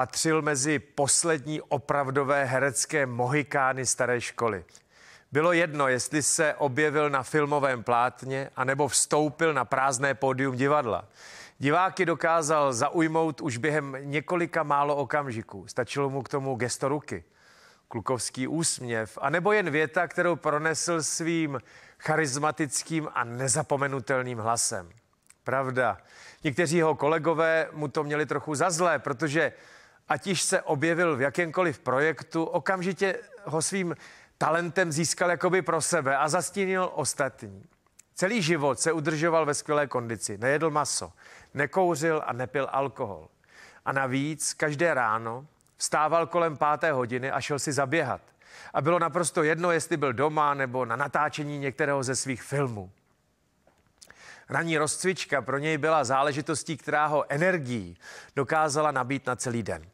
patřil mezi poslední opravdové herecké mohikány staré školy. Bylo jedno, jestli se objevil na filmovém plátně anebo vstoupil na prázdné pódium divadla. Diváky dokázal zaujmout už během několika málo okamžiků. Stačilo mu k tomu gesto ruky, klukovský úsměv, anebo jen věta, kterou pronesl svým charismatickým a nezapomenutelným hlasem. Pravda, někteří jeho kolegové mu to měli trochu za zlé, protože ať již se objevil v jakémkoliv projektu, okamžitě ho svým talentem získal jakoby pro sebe a zastínil ostatní. Celý život se udržoval ve skvělé kondici, nejedl maso, nekouřil a nepil alkohol. A navíc každé ráno vstával kolem páté hodiny a šel si zaběhat. A bylo naprosto jedno, jestli byl doma nebo na natáčení některého ze svých filmů. Raní rozcvička pro něj byla záležitostí, která ho energií dokázala nabít na celý den.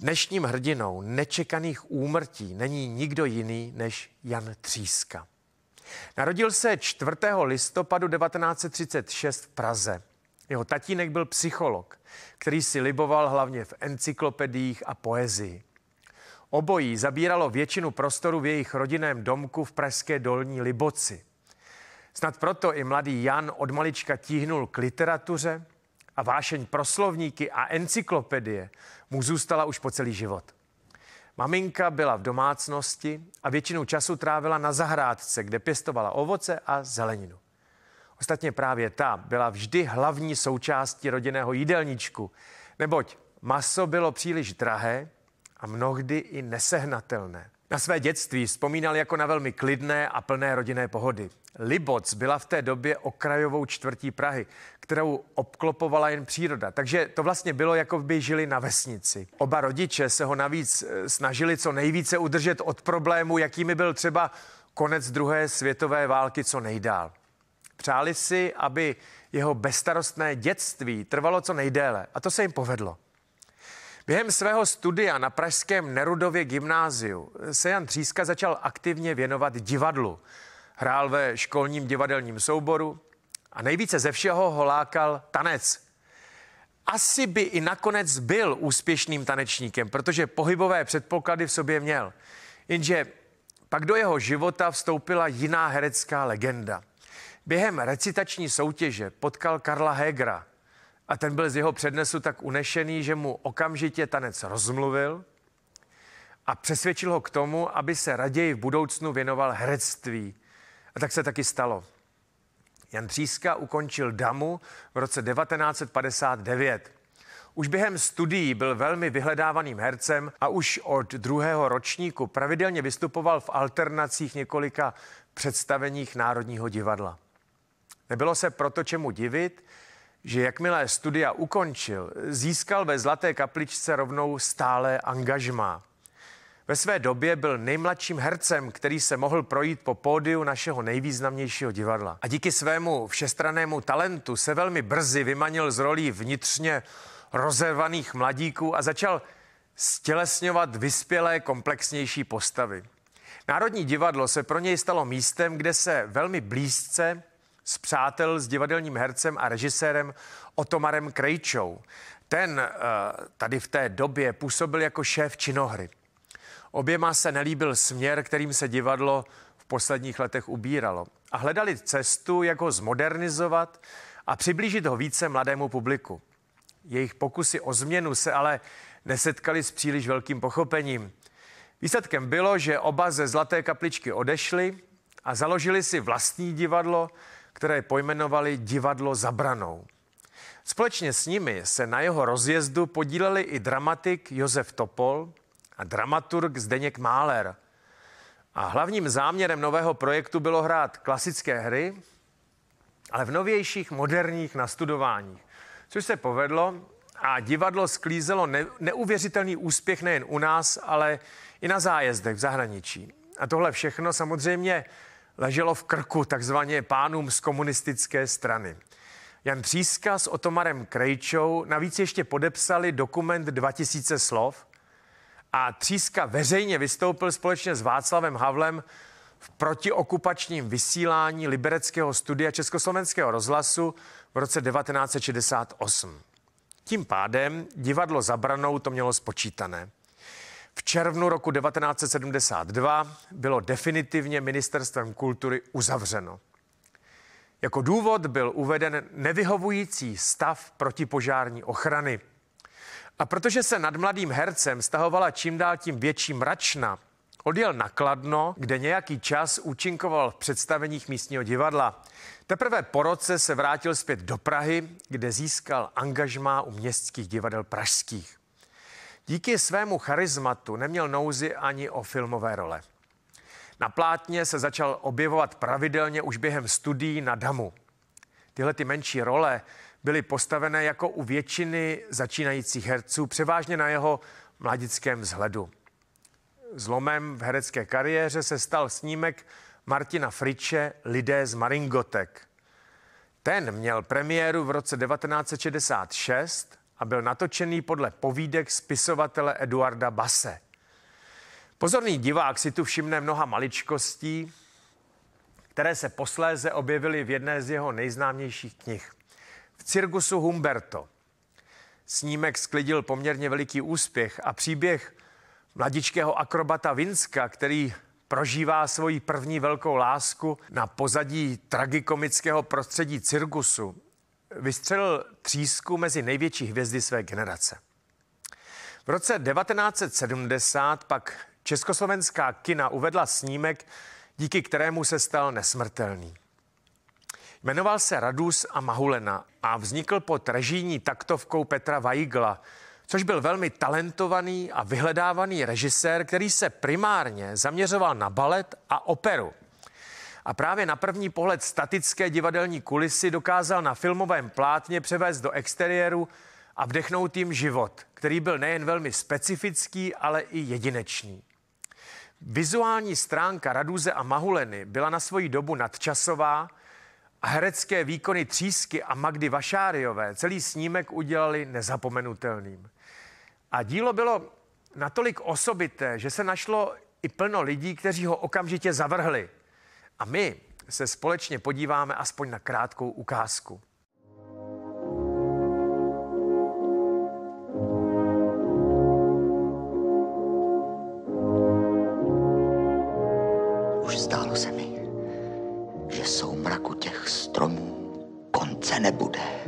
Dnešním hrdinou nečekaných úmrtí není nikdo jiný než Jan Tříska. Narodil se 4. listopadu 1936 v Praze. Jeho tatínek byl psycholog, který si liboval hlavně v encyklopediích a poezii. Obojí zabíralo většinu prostoru v jejich rodinném domku v pražské dolní Liboci. Snad proto i mladý Jan od malička tíhnul k literatuře, a vášeň pro slovníky a encyklopedie mu zůstala už po celý život. Maminka byla v domácnosti a většinu času trávila na zahrádce, kde pěstovala ovoce a zeleninu. Ostatně právě ta byla vždy hlavní součástí rodinného jídelníčku, neboť maso bylo příliš drahé a mnohdy i nesehnatelné. Na své dětství vzpomínal jako na velmi klidné a plné rodinné pohody. Liboc byla v té době okrajovou čtvrtí Prahy, kterou obklopovala jen příroda, takže to vlastně bylo, jako by žili na vesnici. Oba rodiče se ho navíc eh, snažili co nejvíce udržet od problému, jakými byl třeba konec druhé světové války co nejdál. Přáli si, aby jeho bestarostné dětství trvalo co nejdéle a to se jim povedlo. Během svého studia na pražském Nerudově gymnáziu se Jan Tříska začal aktivně věnovat divadlu. Hrál ve školním divadelním souboru a nejvíce ze všeho ho lákal tanec. Asi by i nakonec byl úspěšným tanečníkem, protože pohybové předpoklady v sobě měl. Jenže pak do jeho života vstoupila jiná herecká legenda. Během recitační soutěže potkal Karla Hegra – a ten byl z jeho přednesu tak unešený, že mu okamžitě tanec rozmluvil a přesvědčil ho k tomu, aby se raději v budoucnu věnoval herectví. A tak se taky stalo. Jan Tříska ukončil DAMu v roce 1959. Už během studií byl velmi vyhledávaným hercem a už od druhého ročníku pravidelně vystupoval v alternacích několika představeních Národního divadla. Nebylo se proto čemu divit, že jakmile studia ukončil, získal ve Zlaté kapličce rovnou stále angažmá. Ve své době byl nejmladším hercem, který se mohl projít po pódiu našeho nejvýznamnějšího divadla. A díky svému všestranému talentu se velmi brzy vymanil z rolí vnitřně rozervaných mladíků a začal stělesňovat vyspělé, komplexnější postavy. Národní divadlo se pro něj stalo místem, kde se velmi blízce přátel, s divadelním hercem a režisérem Otomarem Krejčou. Ten eh, tady v té době působil jako šéf činohry. Oběma se nelíbil směr, kterým se divadlo v posledních letech ubíralo a hledali cestu, jak ho zmodernizovat a přiblížit ho více mladému publiku. Jejich pokusy o změnu se ale nesetkali s příliš velkým pochopením. Výsledkem bylo, že oba ze Zlaté kapličky odešli a založili si vlastní divadlo, které pojmenovali Divadlo zabranou. Společně s nimi se na jeho rozjezdu podíleli i dramatik Josef Topol a dramaturg Zdeněk Máler. A hlavním záměrem nového projektu bylo hrát klasické hry, ale v novějších moderních nastudováních, což se povedlo a divadlo sklízelo ne- neuvěřitelný úspěch nejen u nás, ale i na zájezdech v zahraničí. A tohle všechno samozřejmě leželo v krku takzvaně pánům z komunistické strany. Jan Tříska s Otomarem Krejčou navíc ještě podepsali dokument 2000 slov a Tříska veřejně vystoupil společně s Václavem Havlem v protiokupačním vysílání libereckého studia Československého rozhlasu v roce 1968. Tím pádem divadlo zabranou to mělo spočítané. V červnu roku 1972 bylo definitivně ministerstvem kultury uzavřeno. Jako důvod byl uveden nevyhovující stav protipožární ochrany. A protože se nad mladým hercem stahovala čím dál tím větší mračna, odjel na Kladno, kde nějaký čas účinkoval v představeních místního divadla. Teprve po roce se vrátil zpět do Prahy, kde získal angažmá u městských divadel pražských. Díky svému charizmatu neměl nouzi ani o filmové role. Na plátně se začal objevovat pravidelně už během studií na Damu. Tyhle ty menší role byly postavené jako u většiny začínajících herců, převážně na jeho mladickém vzhledu. Zlomem v herecké kariéře se stal snímek Martina Friče Lidé z Maringotek. Ten měl premiéru v roce 1966 a byl natočený podle povídek spisovatele Eduarda Base. Pozorný divák si tu všimne mnoha maličkostí, které se posléze objevily v jedné z jeho nejznámějších knih. V cirkusu Humberto. Snímek sklidil poměrně veliký úspěch a příběh mladičkého akrobata Vinska, který prožívá svoji první velkou lásku na pozadí tragikomického prostředí cirkusu, vystřelil třísku mezi největší hvězdy své generace. V roce 1970 pak československá kina uvedla snímek, díky kterému se stal nesmrtelný. Jmenoval se Radus a Mahulena a vznikl pod režijní taktovkou Petra Vajgla, což byl velmi talentovaný a vyhledávaný režisér, který se primárně zaměřoval na balet a operu a právě na první pohled statické divadelní kulisy dokázal na filmovém plátně převést do exteriéru a vdechnout jim život, který byl nejen velmi specifický, ale i jedinečný. Vizuální stránka Raduze a Mahuleny byla na svoji dobu nadčasová a herecké výkony Třísky a Magdy Vašáriové celý snímek udělali nezapomenutelným. A dílo bylo natolik osobité, že se našlo i plno lidí, kteří ho okamžitě zavrhli – a my se společně podíváme aspoň na krátkou ukázku. Už zdálo se mi, že jsou mraku těch stromů konce nebude.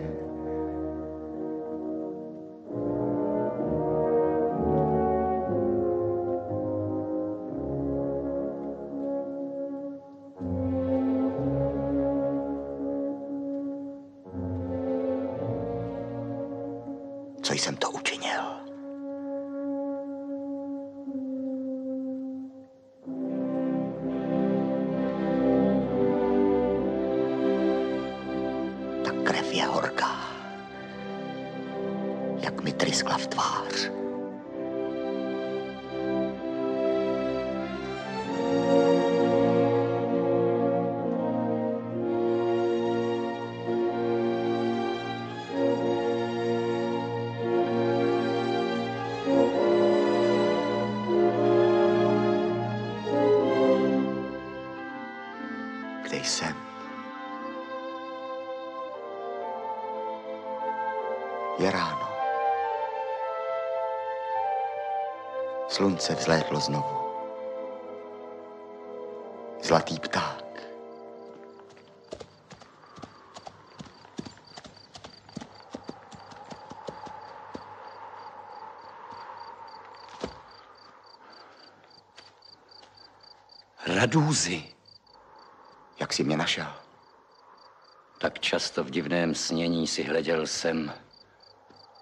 Slunce vzlétlo znovu. Zlatý pták. Radúzy. Jak jsi mě našel? Tak často v divném snění si hleděl sem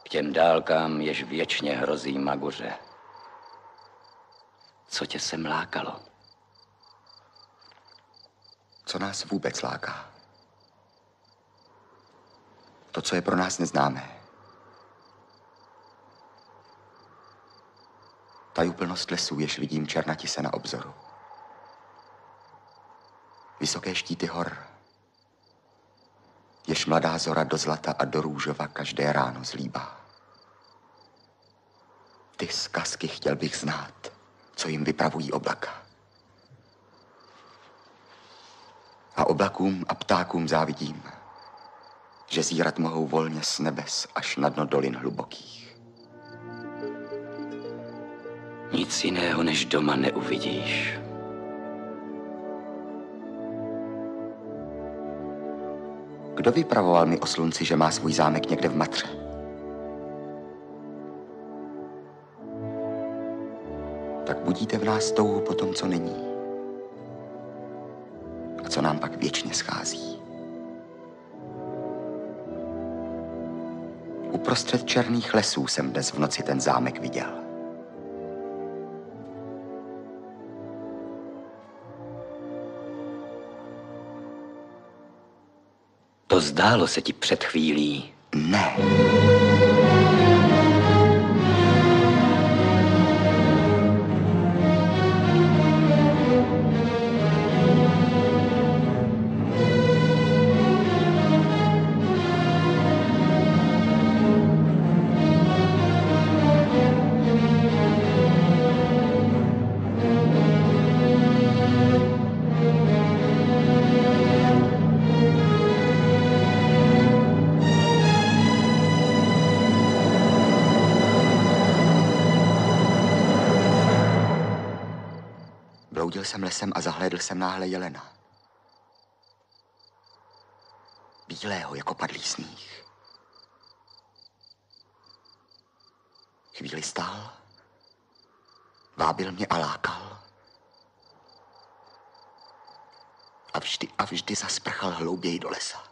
k těm dálkám, jež věčně hrozí maguře co tě sem lákalo? Co nás vůbec láká? To, co je pro nás neznámé. Tajuplnost lesů, jež vidím černati se na obzoru. Vysoké štíty hor, jež mladá zora do zlata a do růžova každé ráno zlíbá. Ty zkazky chtěl bych znát co jim vypravují oblaka. A oblakům a ptákům závidím, že zírat mohou volně s nebes až na dno dolin hlubokých. Nic jiného než doma neuvidíš. Kdo vypravoval mi o slunci, že má svůj zámek někde v Matře? tak budíte v nás touhu po tom, co není. A co nám pak věčně schází. Uprostřed černých lesů jsem dnes v noci ten zámek viděl. To zdálo se ti před chvílí. Ne. jsem lesem a zahlédl jsem náhle jelena. Bílého jako padlý sníh. Chvíli stál, vábil mě a lákal. A vždy a vždy zasprchal hlouběji do lesa.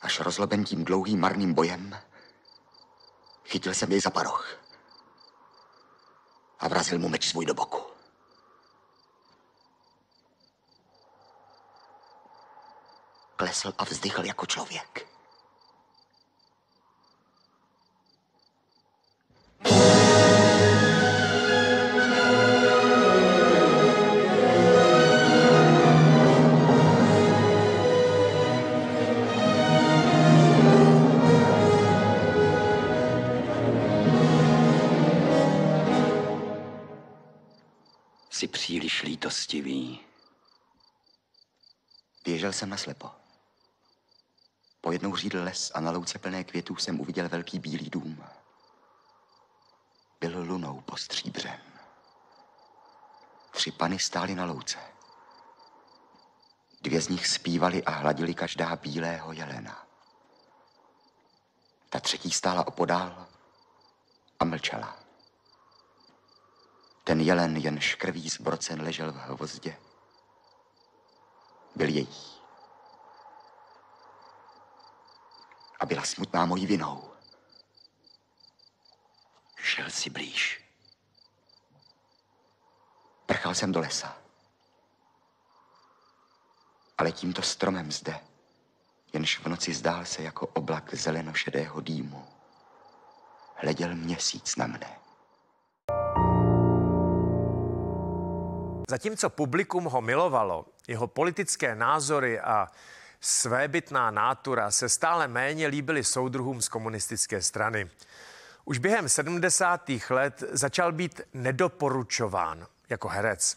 Až rozloben tím dlouhým marným bojem, chytil jsem jej za paroch a vrazil mu meč svůj do boku. Klesl a vzdychl jako člověk. Běžel jsem naslepo. jednou řídl les a na louce plné květů jsem uviděl velký bílý dům. Byl lunou stříbřem. Tři pany stály na louce. Dvě z nich zpívali a hladili každá bílého jelena. Ta třetí stála opodál a mlčela. Ten jelen jen škrvý zbrocen ležel v hvozdě. Byl jejich. a byla smutná mojí vinou. Šel si blíž. Prchal jsem do lesa. Ale tímto stromem zde, jenž v noci zdál se jako oblak zelenošedého dýmu, hleděl měsíc na mne. Zatímco publikum ho milovalo, jeho politické názory a svébytná nátura se stále méně líbily soudruhům z komunistické strany. Už během 70. let začal být nedoporučován jako herec.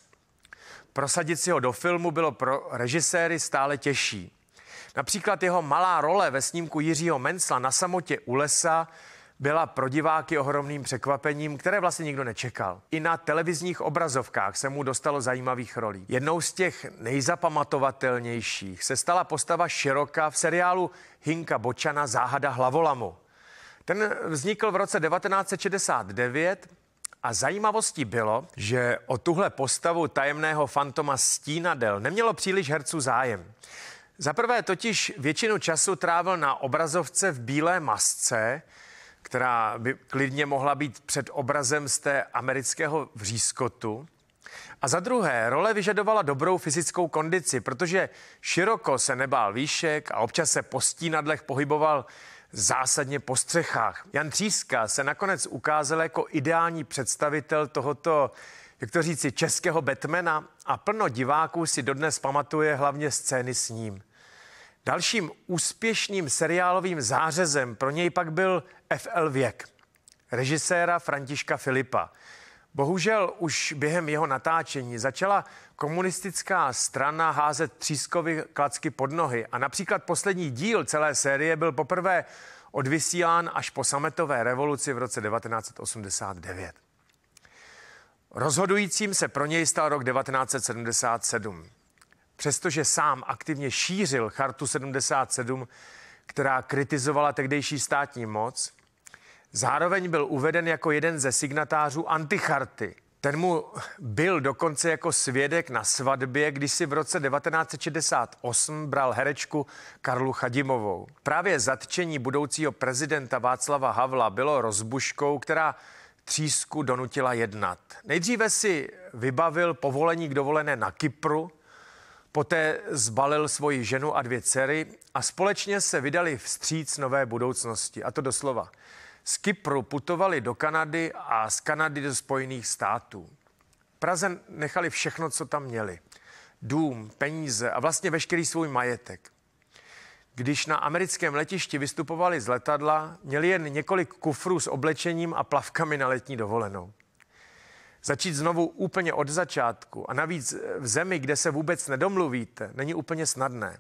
Prosadit si ho do filmu bylo pro režiséry stále těžší. Například jeho malá role ve snímku Jiřího Mencla na samotě u lesa byla pro diváky ohromným překvapením, které vlastně nikdo nečekal. I na televizních obrazovkách se mu dostalo zajímavých rolí. Jednou z těch nejzapamatovatelnějších se stala postava Široka v seriálu Hinka Bočana Záhada hlavolamu. Ten vznikl v roce 1969 a zajímavostí bylo, že o tuhle postavu tajemného fantoma Stínadel nemělo příliš herců zájem. Za prvé totiž většinu času trávil na obrazovce v bílé masce, která by klidně mohla být před obrazem z té amerického vřízkotu. A za druhé, role vyžadovala dobrou fyzickou kondici, protože široko se nebál výšek a občas se po stínadlech pohyboval zásadně po střechách. Jan Tříska se nakonec ukázal jako ideální představitel tohoto, jak to říci, českého Batmana a plno diváků si dodnes pamatuje hlavně scény s ním. Dalším úspěšným seriálovým zářezem pro něj pak byl FL Věk, režiséra Františka Filipa. Bohužel už během jeho natáčení začala komunistická strana házet třískovy klacky pod nohy a například poslední díl celé série byl poprvé odvysílán až po sametové revoluci v roce 1989. Rozhodujícím se pro něj stal rok 1977. Přestože sám aktivně šířil Chartu 77, která kritizovala tehdejší státní moc, zároveň byl uveden jako jeden ze signatářů anticharty. Ten mu byl dokonce jako svědek na svatbě, když si v roce 1968 bral herečku Karlu Chadimovou. Právě zatčení budoucího prezidenta Václava Havla bylo rozbuškou, která třísku donutila jednat. Nejdříve si vybavil povolení k dovolené na Kypru, Poté zbalil svoji ženu a dvě dcery a společně se vydali vstříc nové budoucnosti, a to doslova. Z Kypru putovali do Kanady a z Kanady do Spojených států. Praze nechali všechno, co tam měli. Dům, peníze a vlastně veškerý svůj majetek. Když na americkém letišti vystupovali z letadla, měli jen několik kufrů s oblečením a plavkami na letní dovolenou. Začít znovu úplně od začátku a navíc eh, v zemi, kde se vůbec nedomluvíte, není úplně snadné.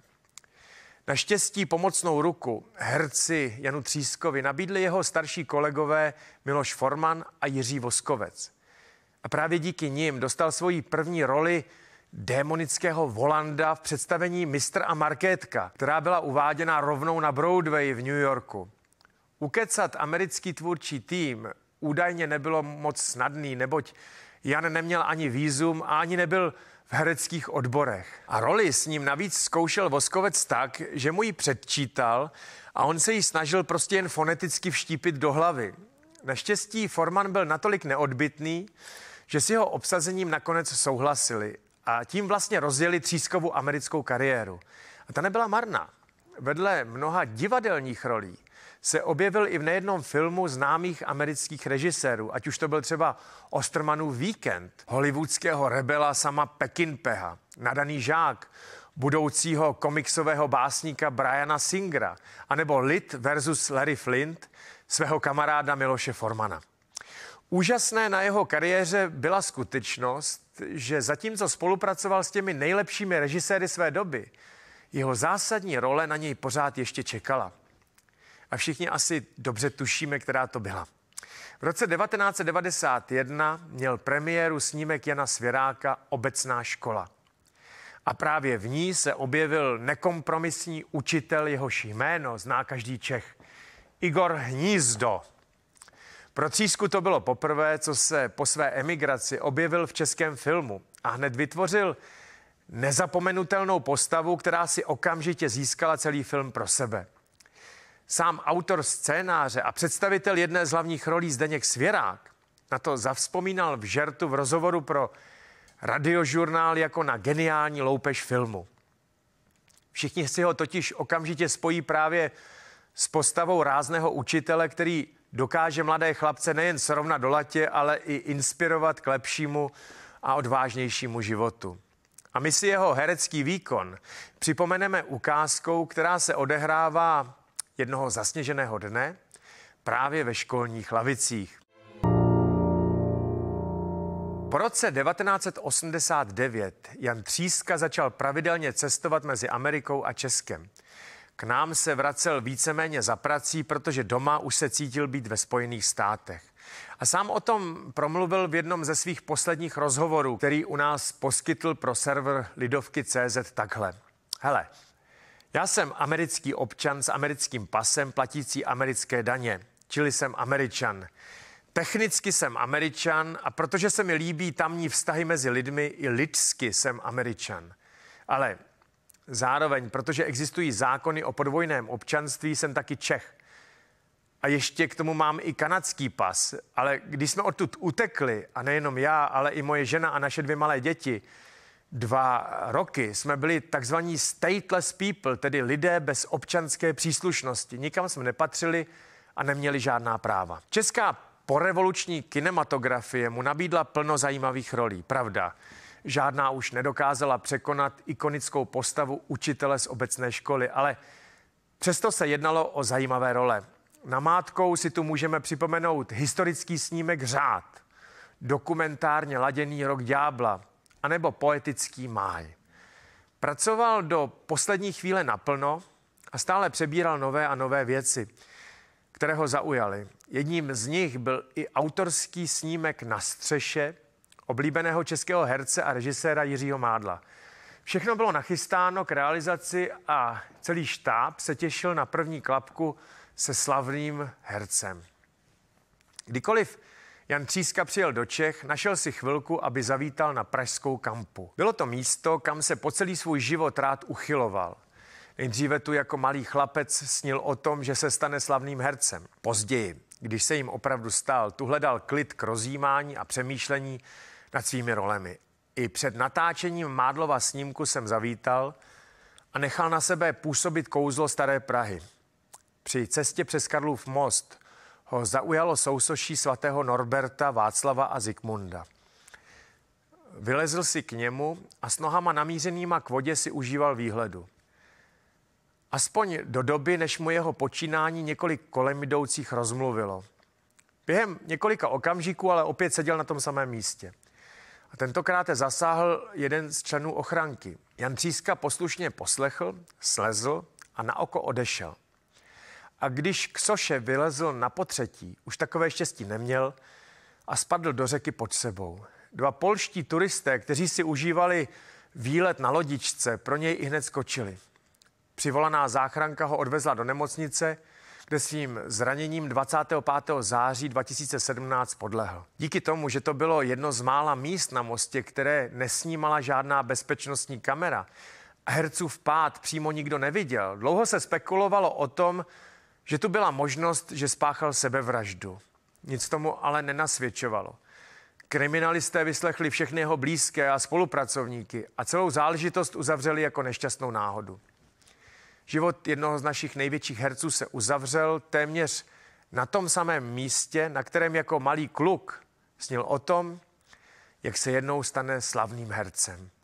Naštěstí pomocnou ruku herci Janu Třískovi nabídli jeho starší kolegové Miloš Forman a Jiří Voskovec. A právě díky nim dostal svoji první roli démonického Volanda v představení Mistr a Markétka, která byla uváděna rovnou na Broadway v New Yorku. Ukecat americký tvůrčí tým údajně nebylo moc snadný, neboť Jan neměl ani výzum a ani nebyl v hereckých odborech. A roli s ním navíc zkoušel Voskovec tak, že mu ji předčítal a on se ji snažil prostě jen foneticky vštípit do hlavy. Naštěstí Forman byl natolik neodbitný, že si ho obsazením nakonec souhlasili a tím vlastně rozjeli třískovou americkou kariéru. A ta nebyla marná. Vedle mnoha divadelních rolí se objevil i v nejednom filmu známých amerických režisérů, ať už to byl třeba Ostermanův víkend, hollywoodského rebela sama Pekinpeha, nadaný žák, budoucího komiksového básníka Briana Singera, anebo Lid versus Larry Flint, svého kamaráda Miloše Formana. Úžasné na jeho kariéře byla skutečnost, že zatímco spolupracoval s těmi nejlepšími režiséry své doby, jeho zásadní role na něj pořád ještě čekala a všichni asi dobře tušíme, která to byla. V roce 1991 měl premiéru snímek Jana Svěráka Obecná škola. A právě v ní se objevil nekompromisní učitel, jehož jméno zná každý Čech. Igor Hnízdo. Pro Třísku to bylo poprvé, co se po své emigraci objevil v českém filmu a hned vytvořil nezapomenutelnou postavu, která si okamžitě získala celý film pro sebe. Sám autor scénáře a představitel jedné z hlavních rolí Zdeněk Svěrák na to zavzpomínal v žertu v rozhovoru pro radiožurnál jako na geniální loupež filmu. Všichni si ho totiž okamžitě spojí právě s postavou rázného učitele, který dokáže mladé chlapce nejen srovnat do latě, ale i inspirovat k lepšímu a odvážnějšímu životu. A my si jeho herecký výkon připomeneme ukázkou, která se odehrává jednoho zasněženého dne právě ve školních lavicích. Po roce 1989 Jan Tříska začal pravidelně cestovat mezi Amerikou a Českem. K nám se vracel víceméně za prací, protože doma už se cítil být ve Spojených státech. A sám o tom promluvil v jednom ze svých posledních rozhovorů, který u nás poskytl pro server Lidovky.cz takhle. Hele, já jsem americký občan s americkým pasem platící americké daně, čili jsem američan. Technicky jsem američan a protože se mi líbí tamní vztahy mezi lidmi, i lidsky jsem američan. Ale zároveň, protože existují zákony o podvojném občanství, jsem taky Čech. A ještě k tomu mám i kanadský pas. Ale když jsme odtud utekli, a nejenom já, ale i moje žena a naše dvě malé děti, dva roky jsme byli takzvaní stateless people, tedy lidé bez občanské příslušnosti. Nikam jsme nepatřili a neměli žádná práva. Česká porevoluční kinematografie mu nabídla plno zajímavých rolí, pravda. Žádná už nedokázala překonat ikonickou postavu učitele z obecné školy, ale přesto se jednalo o zajímavé role. Na mátkou si tu můžeme připomenout historický snímek Řád, dokumentárně laděný rok ďábla, anebo poetický máj. Pracoval do poslední chvíle naplno a stále přebíral nové a nové věci, které ho zaujaly. Jedním z nich byl i autorský snímek na střeše oblíbeného českého herce a režiséra Jiřího Mádla. Všechno bylo nachystáno k realizaci a celý štáb se těšil na první klapku se slavným hercem. Kdykoliv Jan Tříska přijel do Čech, našel si chvilku, aby zavítal na pražskou kampu. Bylo to místo, kam se po celý svůj život rád uchyloval. Nejdříve tu jako malý chlapec snil o tom, že se stane slavným hercem. Později, když se jim opravdu stal, tu hledal klid k rozjímání a přemýšlení nad svými rolemi. I před natáčením Mádlova snímku jsem zavítal a nechal na sebe působit kouzlo Staré Prahy. Při cestě přes Karlův most – ho zaujalo sousoší svatého Norberta, Václava a Zikmunda. Vylezl si k němu a s nohama namířenýma k vodě si užíval výhledu. Aspoň do doby, než mu jeho počínání několik kolem jdoucích rozmluvilo. Během několika okamžiků ale opět seděl na tom samém místě. A tentokrát je zasáhl jeden z členů ochranky. Jan Tříska poslušně poslechl, slezl a na oko odešel. A když k soše vylezl na potřetí, už takové štěstí neměl a spadl do řeky pod sebou. Dva polští turisté, kteří si užívali výlet na lodičce, pro něj i hned skočili. Přivolaná záchranka ho odvezla do nemocnice, kde svým zraněním 25. září 2017 podlehl. Díky tomu, že to bylo jedno z mála míst na mostě, které nesnímala žádná bezpečnostní kamera, hercův pád přímo nikdo neviděl. Dlouho se spekulovalo o tom, že tu byla možnost, že spáchal sebevraždu. Nic tomu ale nenasvědčovalo. Kriminalisté vyslechli všechny jeho blízké a spolupracovníky a celou záležitost uzavřeli jako nešťastnou náhodu. Život jednoho z našich největších herců se uzavřel téměř na tom samém místě, na kterém jako malý kluk snil o tom, jak se jednou stane slavným hercem.